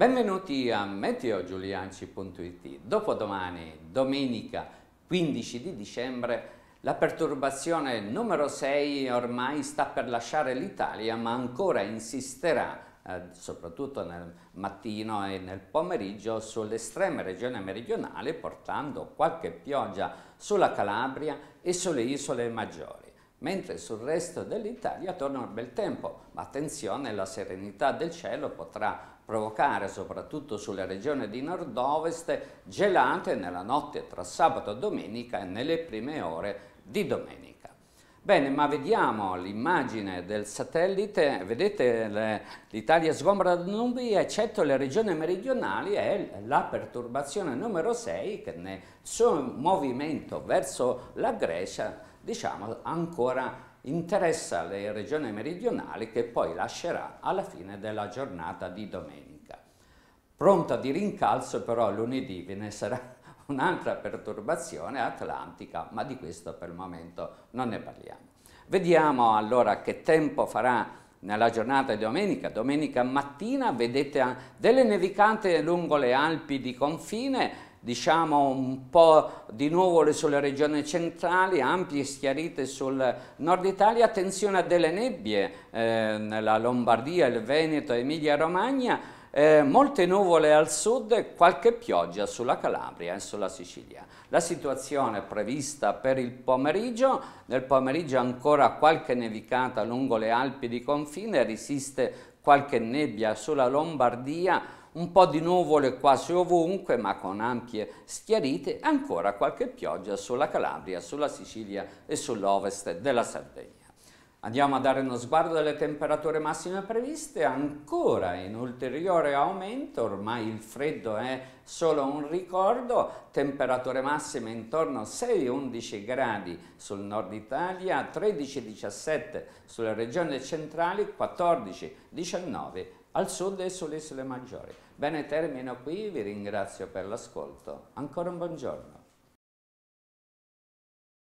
Benvenuti a meteogiulianci.it. Dopodomani, domenica 15 di dicembre, la perturbazione numero 6 ormai sta per lasciare l'Italia, ma ancora insisterà eh, soprattutto nel mattino e nel pomeriggio sull'estrema regione meridionale portando qualche pioggia sulla Calabria e sulle isole maggiori mentre sul resto dell'Italia torna un bel tempo, ma attenzione, la serenità del cielo potrà provocare soprattutto sulle regioni di nord-ovest gelate nella notte tra sabato e domenica e nelle prime ore di domenica. Bene, ma vediamo l'immagine del satellite, vedete l'Italia sgombra da nubi eccetto le regioni meridionali e la perturbazione numero 6 che nel suo movimento verso la Grecia diciamo, ancora interessa le regioni meridionali che poi lascerà alla fine della giornata di domenica. Pronta di rincalzo però lunedì ve ne sarà un'altra perturbazione atlantica, ma di questo per il momento non ne parliamo. Vediamo allora che tempo farà nella giornata di domenica, domenica mattina vedete ah, delle nevicate lungo le Alpi di confine, diciamo un po' di nuvole sulle regioni centrali, ampie e schiarite sul nord Italia, attenzione a delle nebbie eh, nella Lombardia, il Veneto, Emilia Romagna, eh, molte nuvole al sud e qualche pioggia sulla Calabria e sulla Sicilia. La situazione prevista per il pomeriggio, nel pomeriggio ancora qualche nevicata lungo le Alpi di confine, resiste qualche nebbia sulla Lombardia, un po' di nuvole quasi ovunque, ma con ampie schiarite, ancora qualche pioggia sulla Calabria, sulla Sicilia e sull'ovest della Sardegna. Andiamo a dare uno sguardo alle temperature massime previste, ancora in ulteriore aumento, ormai il freddo è solo un ricordo, temperature massime intorno a 6-11 gradi sul nord Italia, 13-17 sulle regioni centrali, 14-19 al sud e sulle isole maggiori. Bene, termino qui, vi ringrazio per l'ascolto. Ancora un buongiorno.